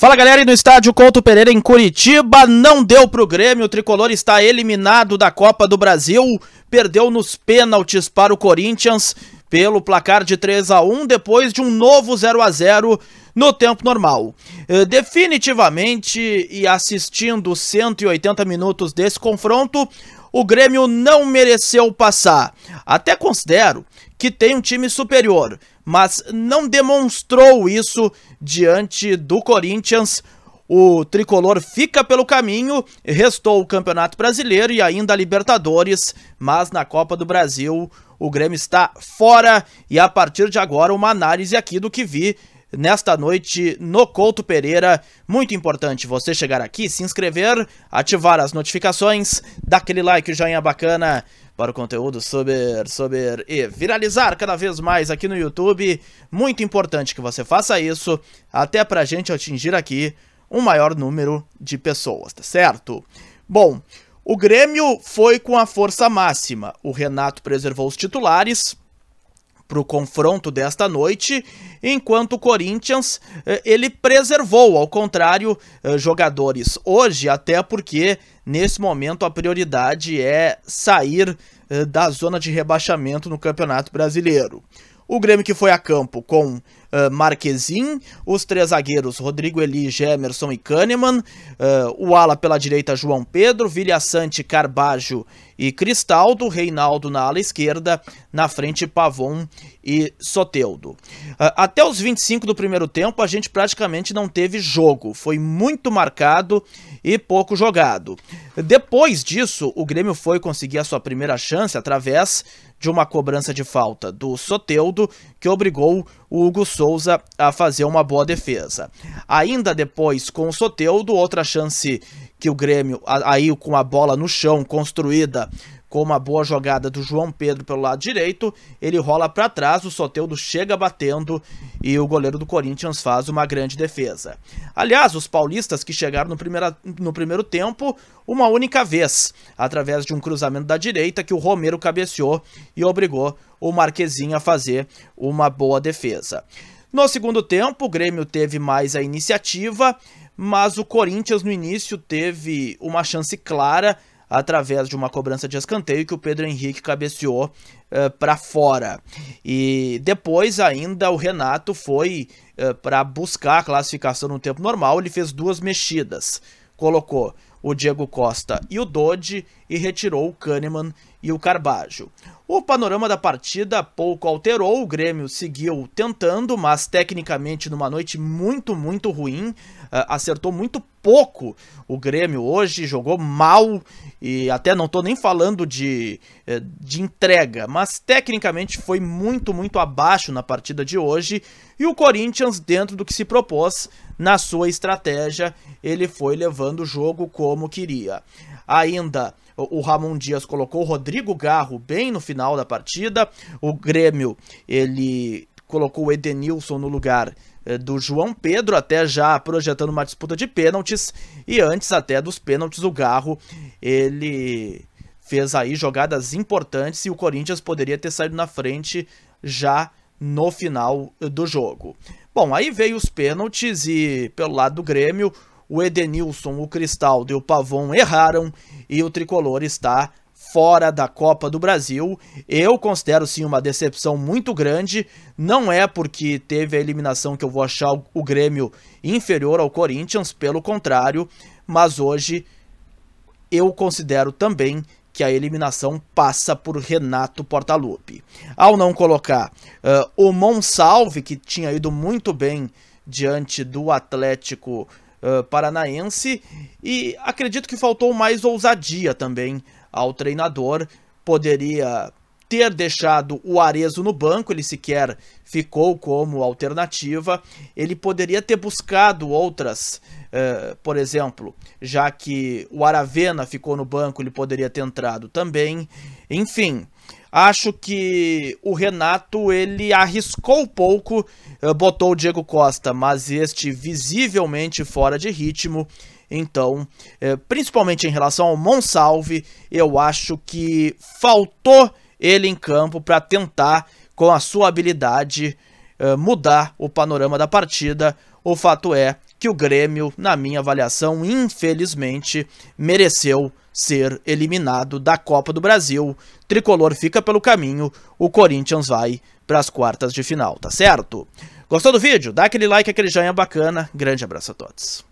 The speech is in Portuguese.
Fala galera, e no estádio Couto Pereira em Curitiba não deu pro Grêmio, o tricolor está eliminado da Copa do Brasil, perdeu nos pênaltis para o Corinthians pelo placar de 3 a 1 depois de um novo 0 a 0 no tempo normal. Eh, definitivamente e assistindo 180 minutos desse confronto, o Grêmio não mereceu passar. Até considero que tem um time superior, mas não demonstrou isso diante do Corinthians. O tricolor fica pelo caminho, restou o Campeonato Brasileiro e ainda a Libertadores, mas na Copa do Brasil o Grêmio está fora e a partir de agora uma análise aqui do que vi nesta noite no Couto Pereira. Muito importante você chegar aqui, se inscrever, ativar as notificações, dar aquele like, joinha bacana para o conteúdo sobre, sobre e viralizar cada vez mais aqui no YouTube. Muito importante que você faça isso, até para a gente atingir aqui um maior número de pessoas, tá certo? Bom, o Grêmio foi com a força máxima. O Renato preservou os titulares, para o confronto desta noite, enquanto o Corinthians eh, ele preservou, ao contrário, eh, jogadores hoje, até porque nesse momento a prioridade é sair eh, da zona de rebaixamento no Campeonato Brasileiro. O Grêmio que foi a campo com uh, Marquezin, os três zagueiros Rodrigo Eli, Gemerson e Kahneman, uh, o ala pela direita João Pedro, Vilhaçante, Carbajo e Cristaldo, Reinaldo na ala esquerda, na frente Pavon e Soteudo. Uh, até os 25 do primeiro tempo a gente praticamente não teve jogo, foi muito marcado e pouco jogado. Depois disso, o Grêmio foi conseguir a sua primeira chance através de uma cobrança de falta do Soteudo, que obrigou o Hugo Souza a fazer uma boa defesa. Ainda depois, com o Soteudo, outra chance que o Grêmio, aí com a bola no chão, construída com uma boa jogada do João Pedro pelo lado direito, ele rola para trás, o Soteudo chega batendo e o goleiro do Corinthians faz uma grande defesa. Aliás, os paulistas que chegaram no, primeiro no primeiro tempo uma única vez, através de um cruzamento da direita que o Romero cabeceou e obrigou o Marquezinho a fazer uma boa defesa. No segundo tempo, o Grêmio teve mais a iniciativa, mas o Corinthians no início teve uma chance clara através de uma cobrança de escanteio que o Pedro Henrique cabeceou uh, eh, para fora. E depois ainda o Renato foi uh, eh, para buscar a classificação no tempo normal, ele fez duas mexidas. Colocou o Diego Costa e o Dodge e retirou o Kahneman e o Carbajo. O panorama da partida pouco alterou, o Grêmio seguiu tentando, mas tecnicamente numa noite muito, muito ruim, eh, acertou muito pouco. O Grêmio hoje jogou mal e até não estou nem falando de, eh, de entrega, mas tecnicamente foi muito, muito abaixo na partida de hoje. E o Corinthians, dentro do que se propôs na sua estratégia, ele foi levando o jogo como queria. Ainda o Ramon Dias colocou o Rodrigo Garro bem no final da partida. O Grêmio, ele colocou o Edenilson no lugar eh, do João Pedro, até já projetando uma disputa de pênaltis. E antes até dos pênaltis, o Garro, ele fez aí jogadas importantes e o Corinthians poderia ter saído na frente já no final eh, do jogo. Bom, aí veio os pênaltis e pelo lado do Grêmio, o Edenilson, o Cristaldo e o Pavon erraram e o Tricolor está fora da Copa do Brasil. Eu considero sim uma decepção muito grande. Não é porque teve a eliminação que eu vou achar o Grêmio inferior ao Corinthians, pelo contrário, mas hoje eu considero também que a eliminação passa por Renato Portaluppi. Ao não colocar uh, o Monsalve, que tinha ido muito bem diante do Atlético paranaense e acredito que faltou mais ousadia também ao treinador. Poderia ter deixado o Arezo no banco, ele sequer ficou como alternativa, ele poderia ter buscado outras, uh, por exemplo, já que o Aravena ficou no banco, ele poderia ter entrado também. Enfim, acho que o Renato ele arriscou um pouco, uh, botou o Diego Costa, mas este visivelmente fora de ritmo. Então, eh, principalmente em relação ao Monsalve, eu acho que faltou ele em campo para tentar, com a sua habilidade, eh, mudar o panorama da partida. O fato é que o Grêmio, na minha avaliação, infelizmente, mereceu ser eliminado da Copa do Brasil. Tricolor fica pelo caminho, o Corinthians vai para as quartas de final, tá certo? Gostou do vídeo? Dá aquele like, aquele joinha bacana. Grande abraço a todos.